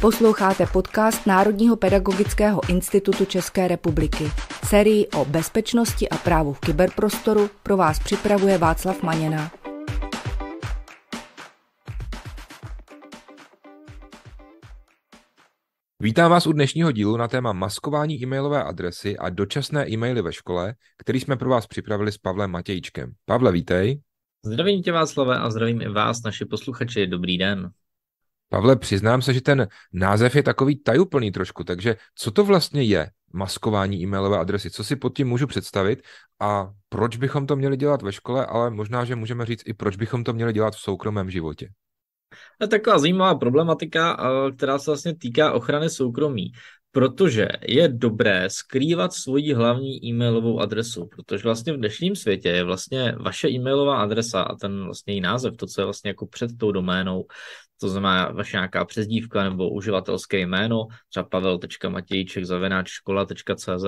Posloucháte podcast Národního pedagogického institutu České republiky. Serii o bezpečnosti a právu v kyberprostoru pro vás připravuje Václav Maněna. Vítám vás u dnešního dílu na téma maskování e-mailové adresy a dočasné e-maily ve škole, který jsme pro vás připravili s Pavlem Matějčkem. Pavle, vítej. Zdravím tě Václave a zdravím i vás, naši posluchači. Dobrý den. Pavle, přiznám se, že ten název je takový tajuplný trošku, takže co to vlastně je maskování e-mailové adresy? Co si pod tím můžu představit a proč bychom to měli dělat ve škole, ale možná, že můžeme říct i proč bychom to měli dělat v soukromém životě? To je taková zajímavá problematika, eh, která se vlastně týká ochrany soukromí protože je dobré skrývat svoji hlavní e-mailovou adresu, protože vlastně v dnešním světě je vlastně vaše e-mailová adresa a ten vlastně její název, to, co je vlastně jako před tou doménou, to znamená vaše nějaká přezdívka nebo uživatelské jméno, třeba pavel.matějček zavináč škola.cz,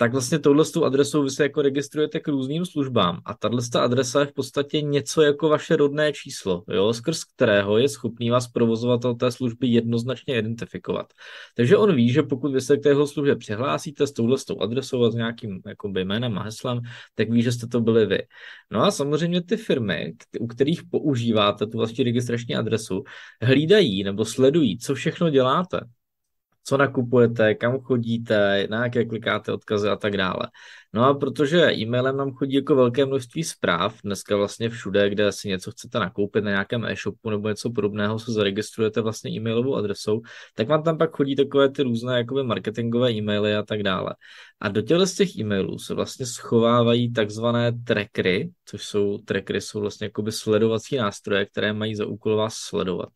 tak vlastně touhle s tou adresou vy se jako registrujete k různým službám a tahle ta adresa je v podstatě něco jako vaše rodné číslo, jo, skrz kterého je schopný vás provozovatel té služby jednoznačně identifikovat. Takže on ví, že pokud vy se k téhle službě přihlásíte s touhle s tou adresou a s nějakým jakoby, jménem a heslem, tak ví, že jste to byli vy. No a samozřejmě ty firmy, u kterých používáte tu vaši registrační adresu, hlídají nebo sledují, co všechno děláte co nakupujete, kam chodíte, na jaké klikáte odkazy a tak dále. No a protože e-mailem nám chodí jako velké množství zpráv, dneska vlastně všude, kde si něco chcete nakoupit na nějakém e-shopu nebo něco podobného, se zaregistrujete vlastně e-mailovou adresou, tak vám tam pak chodí takové ty různé jakoby marketingové e-maily a tak dále. A do těchto z těch e-mailů se vlastně schovávají takzvané trackery, což jsou trackery, jsou vlastně jakoby sledovací nástroje, které mají za úkol vás sledovat.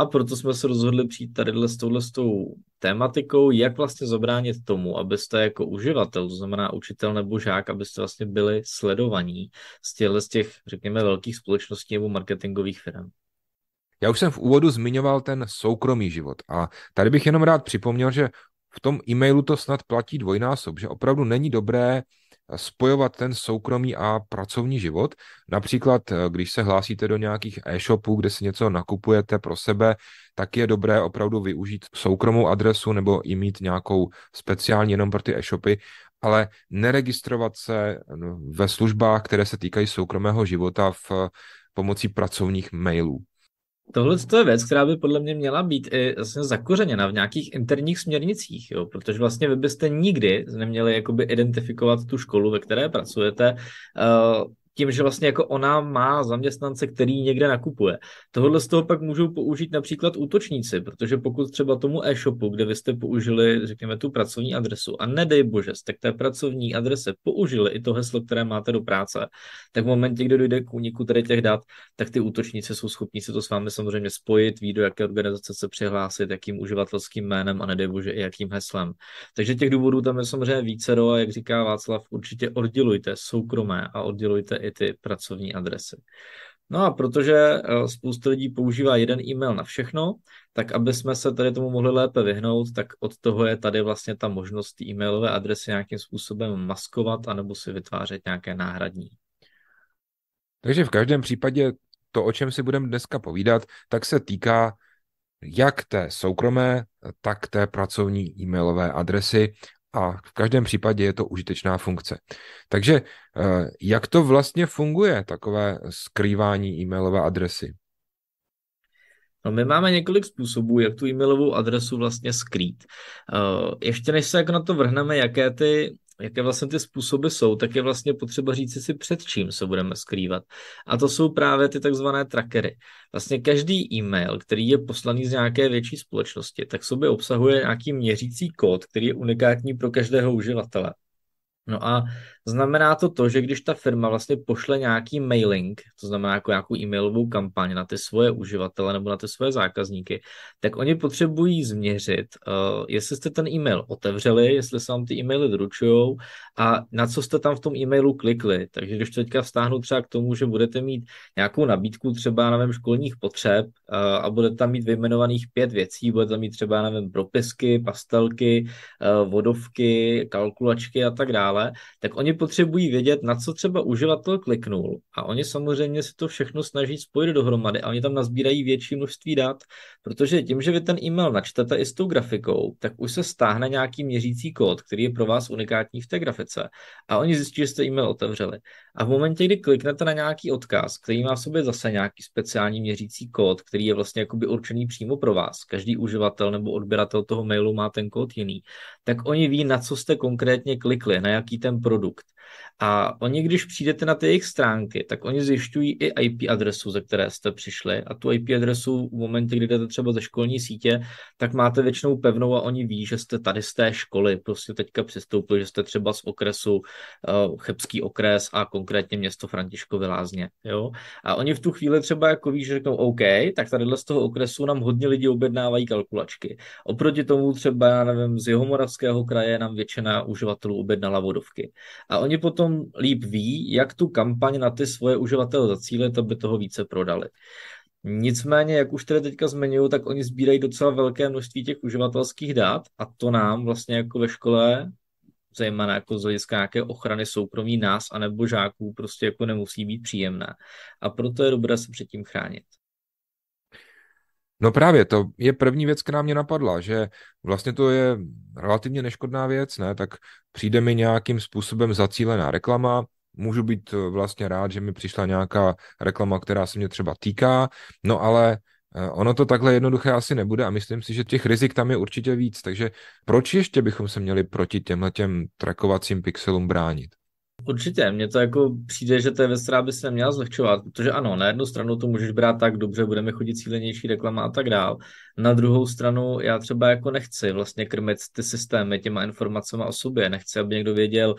A proto jsme se rozhodli přijít tady s touhle s tou tématikou, jak vlastně zabránit tomu, abyste jako uživatel, to znamená učitel nebo žák, abyste vlastně byli sledovaní z těchto z těch, řekněme, velkých společností nebo marketingových firm. Já už jsem v úvodu zmiňoval ten soukromý život a tady bych jenom rád připomněl, že v tom e-mailu to snad platí dvojnásob, že opravdu není dobré eh, spojovat ten soukromý a pracovní život. Například, eh, když se hlásíte do nějakých e-shopů, kde si něco nakupujete pro sebe, tak je dobré opravdu využít soukromou adresu nebo i mít nějakou speciální jenom pro ty e-shopy, ale neregistrovat se no, ve službách, které se týkají soukromého života v eh, pomocí pracovních mailů. Tohle to je věc, která by podle mě měla být i vlastně zakořeněna v nějakých interních směrnicích, jo? protože vlastně vy byste nikdy neměli jakoby identifikovat tu školu, ve které pracujete, uh, tím, že vlastně jako ona má zaměstnance, který někde nakupuje. Tohle z toho pak můžou použít například útočníci, protože pokud třeba tomu e-shopu, kde vy jste použili, řekněme, tu pracovní adresu a nedej bože, jste k té pracovní adrese použili i to heslo, které máte do práce, tak v momentě, kdy dojde k úniku tady těch dat, tak ty útočníci jsou schopni se to s vámi samozřejmě spojit, ví, do jaké organizace se přihlásit, jakým uživatelským jménem a nedej bože i jakým heslem. Takže těch důvodů tam je samozřejmě více a jak říká Václav, určitě oddělujte soukromé a oddělujte i i ty pracovní adresy. No a protože eh, spousta lidí používá jeden e-mail na všechno, tak aby jsme se tady tomu mohli lépe vyhnout, tak od toho je tady vlastně ta možnost e-mailové adresy nějakým způsobem maskovat anebo si vytvářet nějaké náhradní. Takže v každém případě to, o čem si budeme dneska povídat, tak se týká jak té soukromé, tak té pracovní e-mailové adresy a v každém případě je to užitečná funkce. Takže eh, jak to vlastně funguje, takové skrývání e-mailové adresy? No my máme několik způsobů, jak tu e-mailovou adresu vlastně skrýt. Eh, ještě než se jako na to vrhneme, jaké ty jaké vlastně ty způsoby jsou, tak je vlastně potřeba říct si před čím se budeme skrývat. A to jsou právě ty takzvané trackery. Vlastně každý e-mail, který je poslaný z nějaké větší společnosti, tak sobě obsahuje nějaký měřící kód, který je unikátní pro každého uživatele. No a znamená to to, že když ta firma vlastně pošle nějaký mailing, to znamená jako nějakou e-mailovou kampaň na ty svoje uživatele nebo na ty svoje zákazníky, tak oni potřebují změřit, uh, jestli jste ten e-mail otevřeli, jestli se vám ty e-maily doručují a na co jste tam v tom e-mailu klikli. Takže když to teďka vztáhnu třeba k tomu, že budete mít nějakou nabídku třeba, na mém školních potřeb uh, a budete tam mít vyjmenovaných pět věcí, budete tam mít třeba, na mém propisky, pastelky, uh, vodovky, kalkulačky a tak dále, dále, tak oni potřebují vědět, na co třeba uživatel kliknul. A oni samozřejmě si to všechno snaží spojit dohromady a oni tam nazbírají větší množství dat, protože tím, že vy ten e-mail načtete i s tou grafikou, tak už se stáhne nějaký měřící kód, který je pro vás unikátní v té grafice. A oni zjistí, že jste e-mail otevřeli. A v momentě, kdy kliknete na nějaký odkaz, který má v sobě zase nějaký speciální měřící kód, který je vlastně jakoby určený přímo pro vás, každý uživatel nebo odběratel toho mailu má ten kód jiný, tak oni ví, na co jste konkrétně klikli, na jaký nějaký ten produkt. A oni, když přijdete na ty jejich stránky, tak oni zjišťují i IP adresu, ze které jste přišli. A tu IP adresu v momentě, kdy jdete třeba ze školní sítě, tak máte většinou pevnou a oni ví, že jste tady z té školy prostě teďka přistoupili, že jste třeba z okresu uh, Chebský okres a konkrétně město Františkovy lázně. Jo? A oni v tu chvíli třeba jako ví, že řeknou OK, tak tady z toho okresu nám hodně lidí objednávají kalkulačky. Oproti tomu třeba, já nevím, z Jihomoravského kraje nám většina uživatelů objednala návodovky. A oni potom líp ví, jak tu kampaň na ty svoje uživatele zacílit, aby toho více prodali. Nicméně, jak už tady teďka zmiňuju, tak oni sbírají docela velké množství těch uživatelských dát a to nám vlastně jako ve škole zejména jako z hlediska nějaké ochrany soukromí nás anebo žáků, prostě jako nemusí být příjemné A proto je dobré se předtím chránit. No právě, to je první věc, která mě napadla, že vlastně to je relativně neškodná věc, ne? Tak přijde mi nějakým způsobem zacílená reklama, můžu být eh, vlastně rád, že mi přišla nějaká reklama, která se mě třeba týká, no ale eh, ono to takhle jednoduché asi nebude a myslím si, že těch rizik tam je určitě víc, takže proč ještě bychom se měli proti těmhle těm trackovacím pixelům bránit? Určitě, mně to jako přijde, že to je věc, která by se neměla zlehčovat, protože ano, na jednu stranu to můžeš brát tak dobře, budeme chodit cílenější reklama a tak dál. Na druhou stranu já třeba jako nechci vlastně krmit ty systémy těma informacemi o sobě, nechci, aby někdo věděl,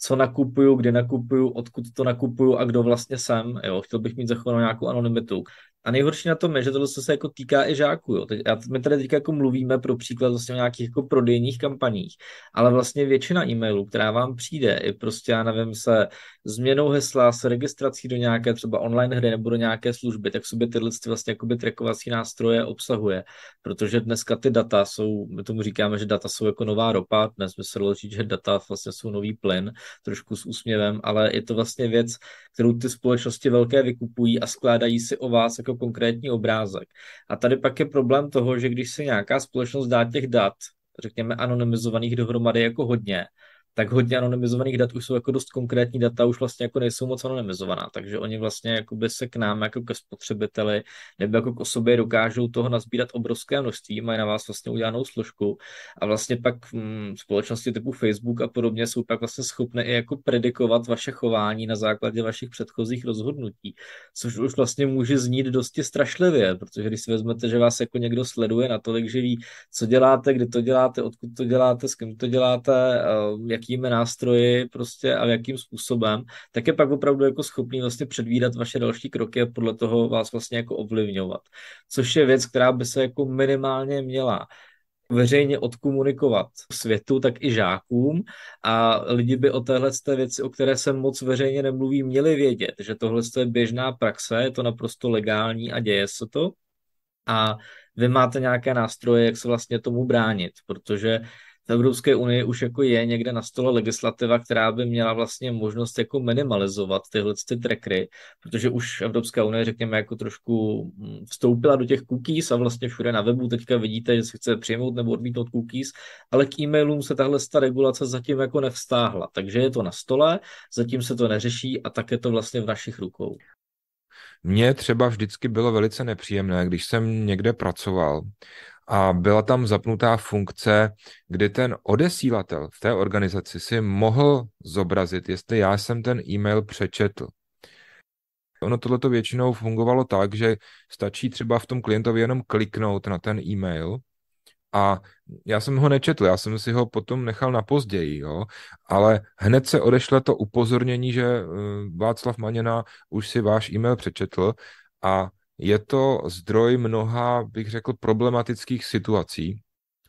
co nakupuju, kde nakupuju, odkud to nakupuju a kdo vlastně jsem. Jo, chtěl bych mít zachovanou nějakou anonymitu. A nejhorší na tom je, že tohle se jako týká i žáků. Jo. Teď, já, my tady teď jako mluvíme pro příklad vlastně o nějakých jako prodejních kampaních, ale vlastně většina e-mailů, která vám přijde, je prostě, já nevím, se změnou hesla, s registrací do nějaké třeba online hry nebo do nějaké služby, tak sobě tyhle vlastně jakoby trackovací nástroje obsahuje, protože dneska ty data jsou, my tomu říkáme, že data jsou jako nová ropa, dnes by se říct, že data vlastně jsou nový plyn, trošku s úsměvem, ale je to vlastně věc, kterou ty společnosti velké vykupují a skládají si o vás jako konkrétní obrázek. A tady pak je problém toho, že když se nějaká společnost dá těch dat, řekněme anonymizovaných dohromady jako hodně, tak hodně anonymizovaných dat už jsou jako dost konkrétní data, už vlastně jako nejsou moc anonymizovaná, takže oni vlastně by se k nám jako ke spotřebiteli nebo jako k osobě dokážou toho nazbírat obrovské množství, mají na vás vlastně udělanou složku a vlastně pak hm, společnosti typu Facebook a podobně jsou pak vlastně schopné i jako predikovat vaše chování na základě vašich předchozích rozhodnutí, což už vlastně může znít dosti strašlivě, protože když si vezmete, že vás jako někdo sleduje natolik, že ví, co děláte, kdy to děláte, odkud to děláte, s kým to děláte, jak jakými nástroji prostě a jakým způsobem, tak je pak opravdu jako schopný vlastně předvídat vaše další kroky a podle toho vás vlastně jako ovlivňovat. Což je věc, která by se jako minimálně měla veřejně odkomunikovat světu, tak i žákům a lidi by o téhle té věci, o které se moc veřejně nemluví, měli vědět, že tohle je běžná praxe, je to naprosto legální a děje se to a vy máte nějaké nástroje, jak se vlastně tomu bránit, protože v Evropské unii už jako je někde na stole legislativa, která by měla vlastně možnost jako minimalizovat tyhle ty trackery, protože už Evropská unie, řekněme, jako trošku mm, vstoupila do těch cookies a vlastně všude na webu teďka vidíte, že si chce přijmout nebo odmítnout cookies, ale k e-mailům se tahle ta regulace zatím jako nevstáhla, takže je to na stole, zatím se to neřeší a tak je to vlastně v našich rukou. Mně třeba vždycky bylo velice nepříjemné, když jsem někde pracoval a byla tam zapnutá funkce, kdy ten odesílatel v té organizaci si mohl zobrazit, jestli já jsem ten e-mail přečetl. Ono tohleto většinou fungovalo tak, že stačí třeba v tom klientovi jenom kliknout na ten e-mail a já jsem ho nečetl, já jsem si ho potom nechal na později, jo? ale hned se odešle to upozornění, že eh, Václav Maněna už si váš e-mail přečetl a je to zdroj mnoha, bych řekl, problematických situací.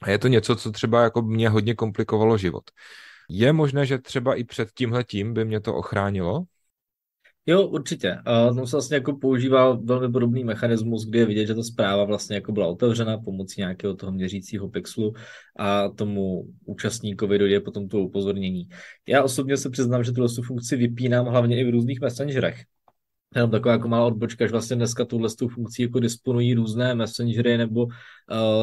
A je to něco, co třeba jako mě hodně komplikovalo život. Je možné, že třeba i před tímhletím by mě to ochránilo? Jo, určitě. A tam se vlastně jako používá velmi podobný mechanismus, kdy je vidět, že ta zpráva vlastně jako byla otevřena pomocí nějakého toho měřícího pixelu a tomu účastníkovi dojde potom to upozornění. Já osobně se přiznám, že tuhle funkci vypínám hlavně i v různých messengerech, jenom taková jako malá odbočka, že vlastně dneska tuhle tu funkcí jako disponují různé messengery nebo uh,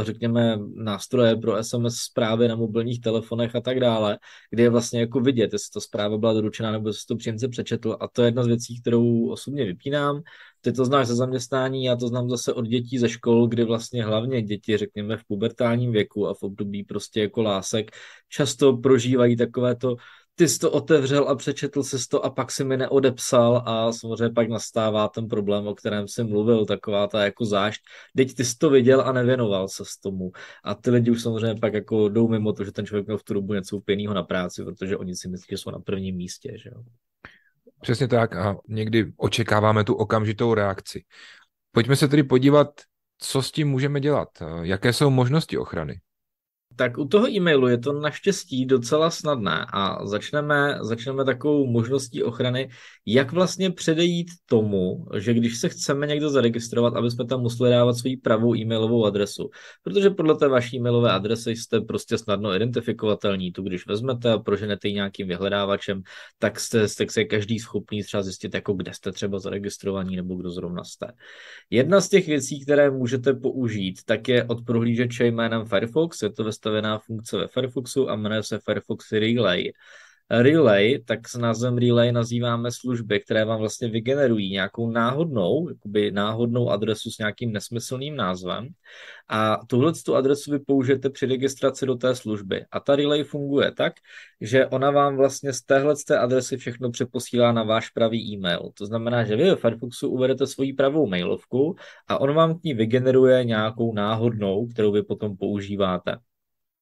řekněme nástroje pro SMS zprávy na mobilních telefonech a tak dále, kde je vlastně jako vidět, jestli ta zpráva byla doručena nebo jestli to příjemce přečetl a to je jedna z věcí, kterou osobně vypínám. Ty to znáš ze zaměstnání, já to znám zase od dětí ze škol, kdy vlastně hlavně děti, řekněme, v pubertálním věku a v období prostě jako lásek, často prožívají takovéto ty jsi to otevřel a přečetl jsi to a pak si mi neodepsal a samozřejmě pak nastává ten problém, o kterém jsem mluvil, taková ta jako zášť. Teď ty jsi to viděl a nevěnoval se s tomu. A ty lidi už samozřejmě pak jako jdou mimo to, že ten člověk měl v tu dobu něco úplně na práci, protože oni si myslí, že jsou na prvním místě, že jo. Přesně tak a někdy očekáváme tu okamžitou reakci. Pojďme se tedy podívat, co s tím můžeme dělat, jaké jsou možnosti ochrany. Tak u toho e-mailu je to naštěstí docela snadné a začneme, začneme takovou možností ochrany, jak vlastně předejít tomu, že když se chceme někdo zaregistrovat, aby jsme tam museli dávat svoji pravou e-mailovou adresu. Protože podle té vaší e-mailové adresy jste prostě snadno identifikovatelní. Tu když vezmete a proženete ji nějakým vyhledávačem, tak jste, jste se každý schopný třeba zjistit, jako kde jste třeba zaregistrovaní nebo kdo zrovna jste. Jedna z těch věcí, které můžete použít, tak je od prohlížeče jménem Firefox, je to ve nastavená funkce ve Firefoxu a jmenuje se Firefox Relay. Relay, tak s názvem Relay nazýváme služby, které vám vlastně vygenerují nějakou náhodnou, jakoby náhodnou adresu s nějakým nesmyslným názvem a tuhle tu adresu vy použijete při registraci do té služby. A ta Relay funguje tak, že ona vám vlastně z téhle té adresy všechno přeposílá na váš pravý e-mail. To znamená, že vy ve Firefoxu uvedete svoji pravou mailovku a on vám k ní vygeneruje nějakou náhodnou, kterou vy potom používáte.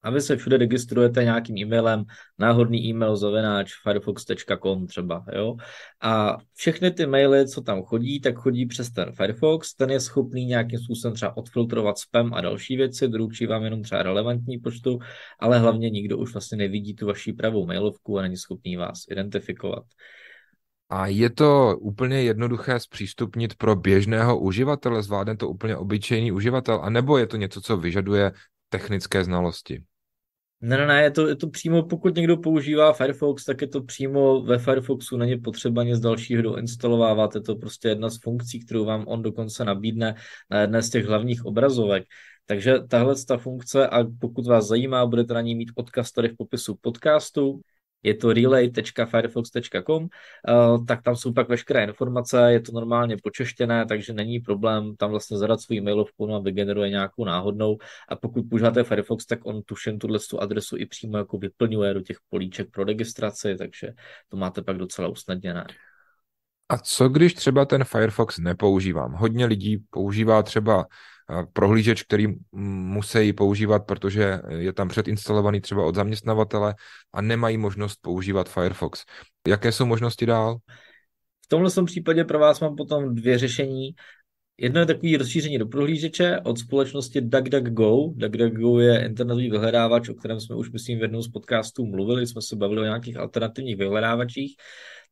A vy se všude registrujete nějakým e-mailem, náhodný e-mail zavináč firefox.com třeba, jo. A všechny ty maily, co tam chodí, tak chodí přes ten Firefox, ten je schopný nějakým způsobem třeba odfiltrovat spam a další věci, doručí vám jenom třeba relevantní počtu, ale hlavně nikdo už vlastně nevidí tu vaši pravou mailovku a není schopný vás identifikovat. A je to úplně jednoduché zpřístupnit pro běžného uživatele, zvládne to úplně obyčejný uživatel, anebo je to něco, co vyžaduje technické znalosti? Ne, ne, ne, je to, je to přímo, pokud někdo používá Firefox, tak je to přímo ve Firefoxu, není potřeba nic dalšího doinstalovávat, je to prostě jedna z funkcí, kterou vám on dokonce nabídne na jedné z těch hlavních obrazovek. Takže tahle ta funkce, a pokud vás zajímá, budete na ní mít odkaz tady v popisu podcastu je to relay.firefox.com, eh, tak tam jsou pak veškeré informace, je to normálně počeštěné, takže není problém tam vlastně zadat svůj e-mailovku, no a vygeneruje nějakou náhodnou a pokud používáte Firefox, tak on tuším tuhle tu adresu i přímo jako vyplňuje do těch políček pro registraci, takže to máte pak docela usnadněné. A co když třeba ten Firefox nepoužívám? Hodně lidí používá třeba prohlížeč, který musí používat, protože je tam předinstalovaný třeba od zaměstnavatele a nemají možnost používat Firefox. Jaké jsou možnosti dál? V tomhle případě pro vás mám potom dvě řešení. Jedno je takové rozšíření do prohlížeče od společnosti DuckDuckGo. DuckDuckGo je internetový vyhledávač, o kterém jsme už, myslím, v jednom z podcastů mluvili, jsme se bavili o nějakých alternativních vyhledávačích.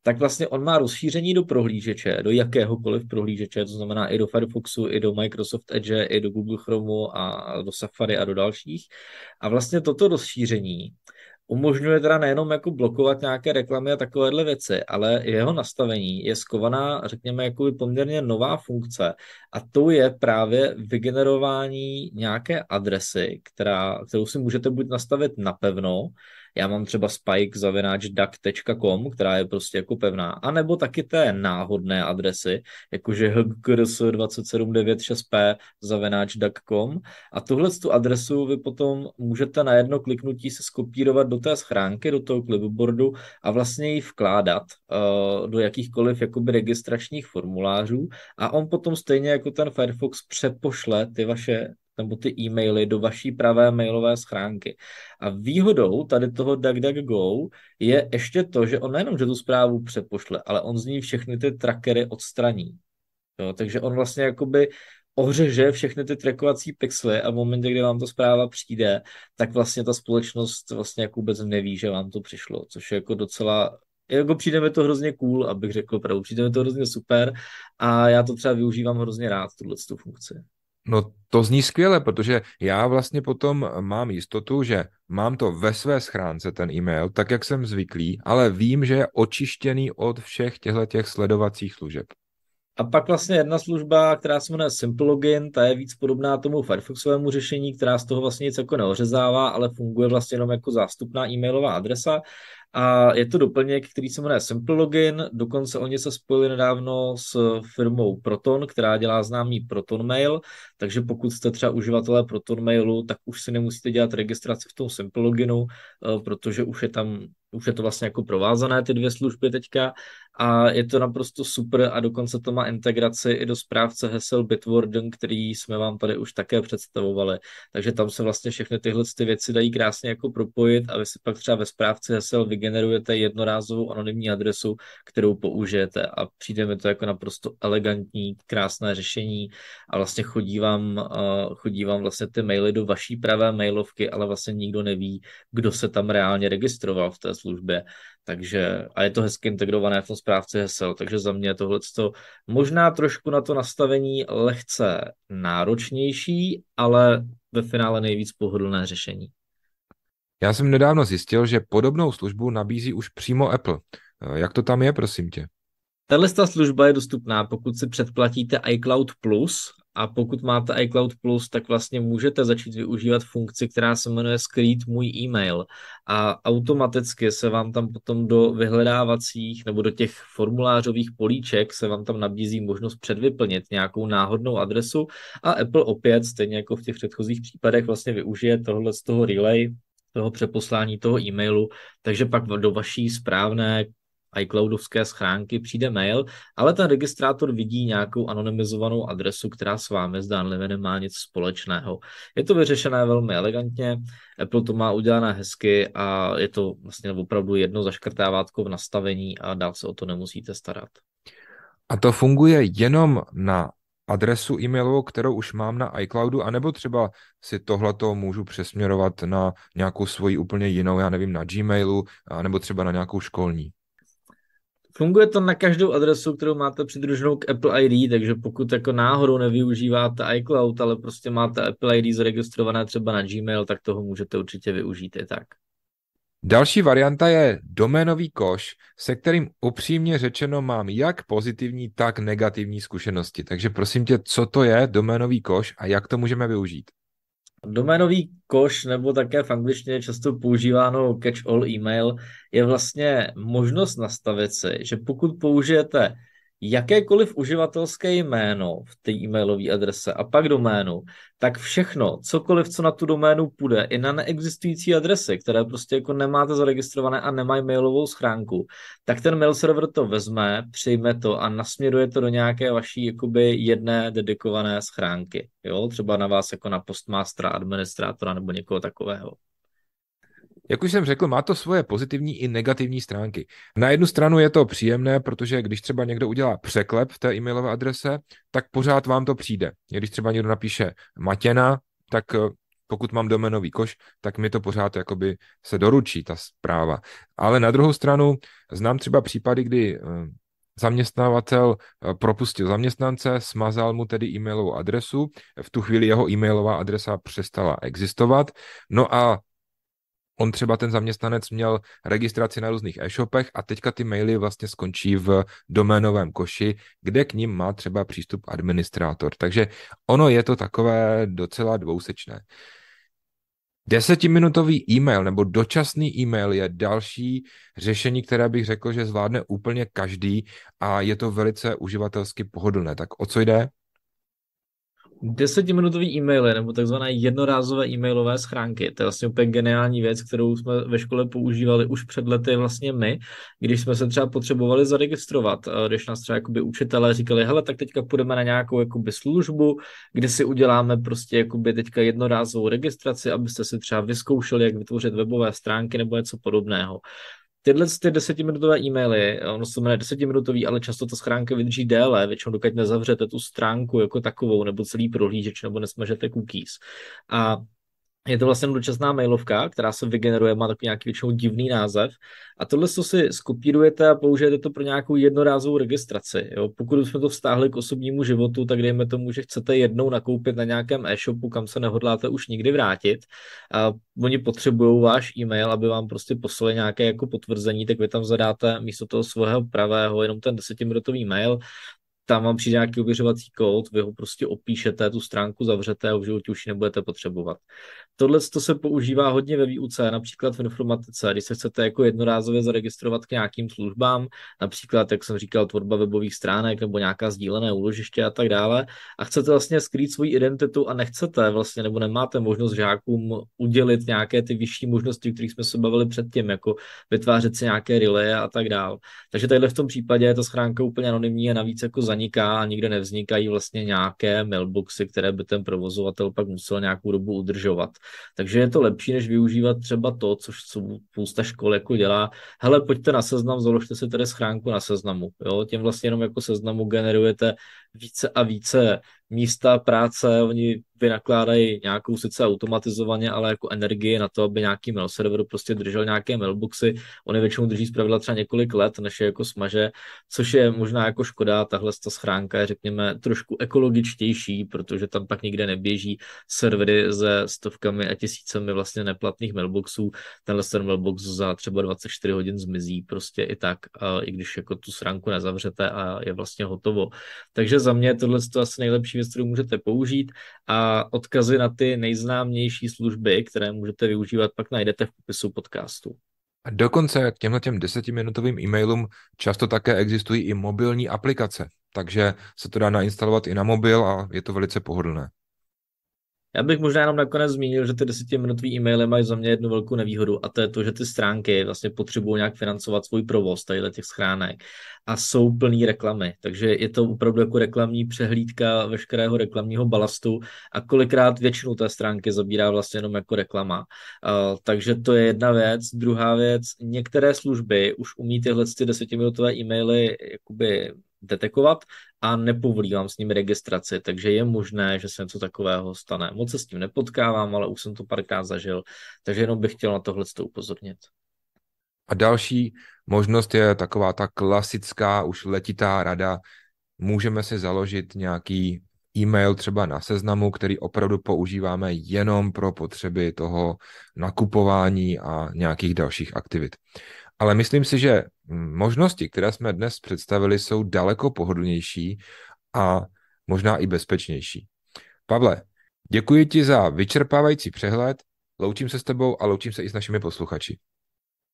Tak vlastně on má rozšíření do prohlížeče, do jakéhokoliv prohlížeče, to znamená i do Firefoxu, i do Microsoft Edge, i do Google Chromu a do Safari a do dalších. A vlastně toto rozšíření umožňuje teda nejenom jako blokovat nějaké reklamy a takovéhle věci, ale jeho nastavení je skovaná, řekněme, jako poměrně nová funkce a to je právě vygenerování nějaké adresy, která, kterou si můžete buď nastavit napevno, já mám třeba spike zavináč duck.com, která je prostě jako pevná, a nebo taky té náhodné adresy, jakože hgrs 2796 p zavináč duck.com a tuhle tu adresu vy potom můžete na jedno kliknutí se skopírovat do té schránky, do toho clipboardu a vlastně ji vkládat uh, do jakýchkoliv jakoby registračních formulářů a on potom stejně jako ten Firefox přepošle ty vaše nebo ty e-maily do vaší pravé mailové schránky. A výhodou tady toho DuckDuckGo je ještě to, že on nejenom, že tu zprávu přepošle, ale on z ní všechny ty trackery odstraní. Jo, takže on vlastně jakoby ohřeže všechny ty trackovací pixely a v momentě, kdy vám ta zpráva přijde, tak vlastně ta společnost vlastně jako vůbec neví, že vám to přišlo, což je jako docela jako přijde mi to hrozně cool, abych řekl pravdu, přijde mi to hrozně super a já to třeba využívám hrozně rád, tuhle tu funkci. No to zní skvěle, protože já vlastně potom mám jistotu, že mám to ve své schránce, ten e-mail, tak jak jsem zvyklý, ale vím, že je očištěný od všech těchto sledovacích služeb. A pak vlastně jedna služba, která se jmenuje Simple Login, ta je víc podobná tomu Firefoxovému řešení, která z toho vlastně nic jako neořezává, ale funguje vlastně jenom jako zástupná e-mailová adresa. A je to doplněk, který se jmenuje Simple Login. Dokonce oni se spojili nedávno s firmou Proton, která dělá známý Proton Mail. Takže pokud jste třeba uživatelé Proton Mailu, tak už si nemusíte dělat registraci v tom Simple Loginu, eh, protože už je tam už je to vlastně jako provázané ty dvě služby teďka a je to naprosto super a dokonce to má integraci i do správce hesel Bitwarden, který jsme vám tady už také představovali. Takže tam se vlastně všechny tyhle ty věci dají krásně jako propojit a vy si pak třeba ve správci hesel vy generujete jednorázovou anonymní adresu, kterou použijete a přijde mi to jako naprosto elegantní, krásné řešení a vlastně chodí vám, eh, chodí vám vlastně ty maily do vaší pravé mailovky, ale vlastně nikdo neví, kdo se tam reálně registroval v té službě. Takže, a je to hezky integrované v tom zprávce hesel, takže za mě je tohle možná trošku na to nastavení lehce náročnější, ale ve finále nejvíc pohodlné řešení. Já jsem nedávno zjistil, že podobnou službu nabízí už přímo Apple. Eh, jak to tam je, prosím tě? Tahle služba je dostupná, pokud si předplatíte iCloud Plus a pokud máte iCloud Plus, tak vlastně můžete začít využívat funkci, která se jmenuje skrýt můj e-mail a automaticky se vám tam potom do vyhledávacích nebo do těch formulářových políček se vám tam nabízí možnost předvyplnit nějakou náhodnou adresu a Apple opět, stejně jako v těch předchozích případech, vlastně využije tohle z toho relay toho přeposlání toho e-mailu, takže pak do vaší správné iCloudovské schránky přijde mail, ale ten registrátor vidí nějakou anonymizovanou adresu, která s vámi zdánlivě nemá nic společného. Je to vyřešené velmi elegantně, Apple to má udělané hezky a je to vlastně opravdu jedno zaškrtávátko v nastavení a dál se o to nemusíte starat. A to funguje jenom na adresu e-mailovou, kterou už mám na iCloudu, anebo třeba si tohleto můžu přesměrovat na nějakou svoji úplně jinou, já nevím, na Gmailu, nebo třeba na nějakou školní. Funguje to na každou adresu, kterou máte přidruženou k Apple ID, takže pokud jako náhodou nevyužíváte iCloud, ale prostě máte Apple ID zaregistrované třeba na Gmail, tak toho můžete určitě využít i tak. Další varianta je doménový koš, se kterým upřímně řečeno mám jak pozitivní, tak negativní zkušenosti. Takže prosím tě, co to je doménový koš a jak to můžeme využít? Doménový koš, nebo také v angličtině často používáno catch-all email, je vlastně možnost nastavit si, že pokud použijete jakékoliv uživatelské jméno v té e-mailové adrese a pak doménu, tak všechno, cokoliv, co na tu doménu půjde, i na neexistující adrese, které prostě jako nemáte zaregistrované a nemají mailovou schránku, tak ten mail server to vezme, přijme to a nasměruje to do nějaké vaší jakoby jedné dedikované schránky. Jo? Třeba na vás jako na postmástra, administrátora nebo někoho takového. Jak už jsem řekl, má to svoje pozitivní i negativní stránky. Na jednu stranu je to příjemné, protože když třeba někdo udělá překlep v té e-mailové adrese, tak pořád vám to přijde. Když třeba někdo napíše Matěna, tak eh, pokud mám domenový koš, tak mi to pořád jakoby se doručí ta zpráva. Ale na druhou stranu znám třeba případy, kdy eh, zaměstnavatel eh, propustil zaměstnance, smazal mu tedy e-mailovou adresu, v tu chvíli jeho e-mailová adresa přestala existovat, no a on třeba ten zaměstnanec měl registraci na různých e-shopech a teďka ty maily vlastně skončí v doménovém koši, kde k ním má třeba přístup administrátor. Takže ono je to takové docela dvousečné. Desetiminutový e-mail nebo dočasný e-mail je další řešení, které bych řekl, že zvládne úplně každý a je to velice uživatelsky pohodlné. Tak o co jde? desetiminutový e-maily nebo takzvané jednorázové e-mailové schránky. To je vlastně úplně geniální věc, kterou jsme ve škole používali už před lety vlastně my, když jsme se třeba potřebovali zaregistrovat, eh, když nás třeba jakoby učitelé říkali, hele, tak teďka půjdeme na nějakou jakoby službu, kde si uděláme prostě jakoby teďka jednorázovou registraci, abyste si třeba vyzkoušeli, jak vytvořit webové stránky nebo něco podobného tyhle ty desetiminutové e-maily, ono se jmenuje desetiminutový, ale často ta schránka vydrží déle, většinou dokud nezavřete tu stránku jako takovou, nebo celý prohlížeč, nebo nesmažete cookies. A je to vlastně dočasná mailovka, která se vygeneruje, má takový nějaký většinou divný název. A tohle co si skopírujete a použijete to pro nějakou jednorázovou registraci. Jo? Pokud jsme to vztáhli k osobnímu životu, tak dejme tomu, že chcete jednou nakoupit na nějakém e-shopu, kam se nehodláte už nikdy vrátit. A oni potřebují váš e-mail, aby vám prostě poslali nějaké jako potvrzení, tak vy tam zadáte místo toho svého pravého jenom ten desetiminutový mail tam vám přijde nějaký ověřovací kód, vy ho prostě opíšete, tu stránku zavřete a v životě už ji nebudete potřebovat. Tohle to se používá hodně ve výuce, například v informatice, když se chcete jako jednorázově zaregistrovat k nějakým službám, například, jak jsem říkal, tvorba webových stránek nebo nějaká sdílené úložiště a tak dále, a chcete vlastně skrýt svoji identitu a nechcete vlastně nebo nemáte možnost žákům udělit nějaké ty vyšší možnosti, o kterých jsme se bavili předtím, jako vytvářet si nějaké relaye a tak dále. Takže tady v tom případě je ta schránka úplně anonymní a navíc jako za zaniká a nikde nevznikají vlastně nějaké mailboxy, které by ten provozovatel pak musel nějakou dobu udržovat. Takže je to lepší, než využívat třeba to, což spousta škol jako dělá. Hele, pojďte na seznam, založte si tedy schránku na seznamu. Jo? Tím vlastně jenom jako seznamu generujete více a více místa práce, oni vynakládají nějakou sice automatizovaně, ale jako energii na to, aby nějaký mail server prostě držel nějaké mailboxy. Oni většinou drží zpravidla třeba několik let, než je jako smaže, což je možná jako škoda. Tahle ta schránka je, řekněme, trošku ekologičtější, protože tam pak nikde neběží servery se stovkami a tisícemi vlastně neplatných mailboxů. Tenhle ten mailbox za třeba 24 hodin zmizí prostě i tak, i když jako tu schránku nezavřete a je vlastně hotovo. Takže za mě tohle je asi nejlepší věc, kterou můžete použít. A a odkazy na ty nejznámější služby, které můžete využívat, pak najdete v popisu podcastu. A dokonce k těmhle těm desetiminutovým e-mailům často také existují i mobilní aplikace, takže se to dá nainstalovat i na mobil a je to velice pohodlné. Já bych možná jenom nakonec zmínil, že ty desetiminutový e-maily mají za mě jednu velkou nevýhodu a to je to, že ty stránky vlastně potřebují nějak financovat svůj provoz tady těch schránek a jsou plný reklamy. Takže je to opravdu jako reklamní přehlídka veškerého reklamního balastu a kolikrát většinu té stránky zabírá vlastně jenom jako reklama. Uh, takže to je jedna věc. Druhá věc, některé služby už umí tyhle ty desetiminutové e-maily jakoby detekovat a nepovolí vám s ním registraci, takže je možné, že se něco takového stane. Moc se s tím nepotkávám, ale už jsem to párkrát zažil, takže jenom bych chtěl na tohle to upozornit. A další možnost je taková ta klasická, už letitá rada. Můžeme si založit nějaký e-mail třeba na seznamu, který opravdu používáme jenom pro potřeby toho nakupování a nějakých dalších aktivit. Ale myslím si, že možnosti, které jsme dnes představili, jsou daleko pohodlnější a možná i bezpečnější. Pavle, děkuji ti za vyčerpávající přehled, loučím se s tebou a loučím se i s našimi posluchači.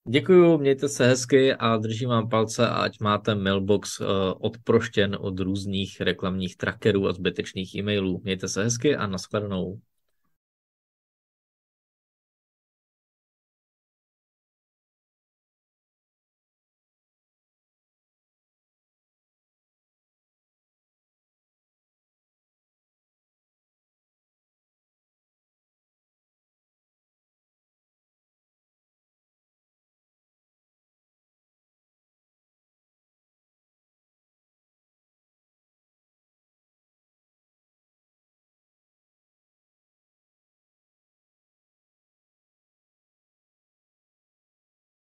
Děkuji, mějte se hezky a držím vám palce, ať máte mailbox eh, odproštěn od různých reklamních trackerů a zbytečných e-mailů. Mějte se hezky a nashledanou.